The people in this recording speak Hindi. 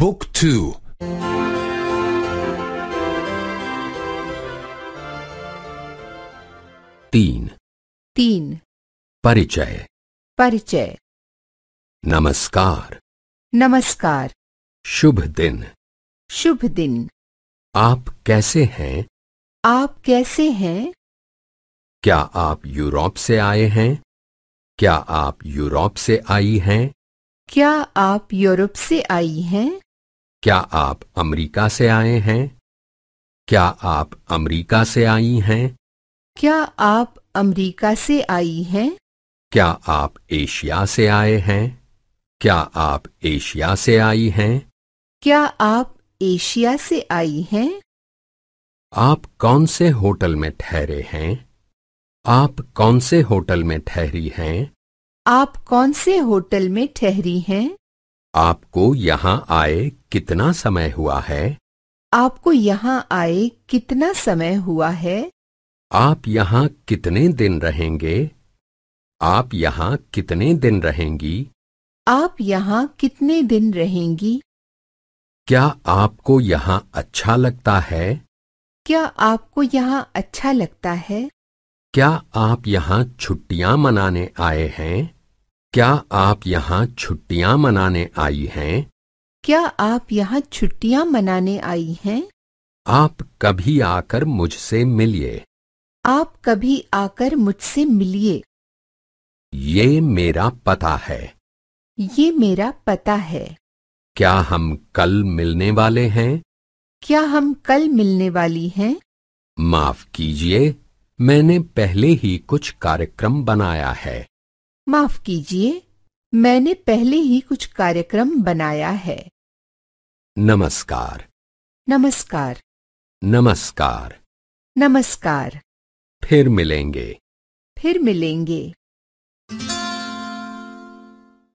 Book 2 तीन तीन परिचय परिचय नमस्कार नमस्कार शुभ दिन शुभ दिन आप कैसे हैं आप कैसे हैं क्या आप यूरोप से आए हैं क्या आप यूरोप से आई हैं क्या आप यूरोप से आई हैं क्या आप अमेरिका से आए हैं क्या आप अमेरिका से आई हैं क्या आप अमेरिका से आई हैं क्या आप एशिया से आए हैं क्या आप एशिया से आई हैं क्या आप एशिया से आई हैं आप कौन से होटल में ठहरे हैं आप कौन से होटल में ठहरी हैं आप कौन से होटल में ठहरी हैं आपको यहाँ आए कितना समय हुआ है आपको यहाँ आए कितना समय हुआ है आप यहाँ कितने दिन रहेंगे आप यहाँ कितने दिन रहेंगी आप यहाँ कितने दिन रहेंगी क्या आपको यहाँ अच्छा लगता है क्या आपको यहाँ अच्छा लगता है क्या आप यहाँ छुट्टियां मनाने आए हैं क्या आप यहाँ छुट्टियाँ मनाने आई हैं क्या आप यहाँ छुट्टियाँ मनाने आई हैं आप कभी आकर मुझसे मिलिए आप कभी आकर मुझसे मिलिए ये मेरा पता है ये मेरा पता है क्या हम कल मिलने वाले हैं क्या हम कल मिलने वाली हैं माफ कीजिए मैंने पहले ही कुछ कार्यक्रम बनाया है माफ कीजिए मैंने पहले ही कुछ कार्यक्रम बनाया है नमस्कार नमस्कार नमस्कार नमस्कार फिर मिलेंगे फिर मिलेंगे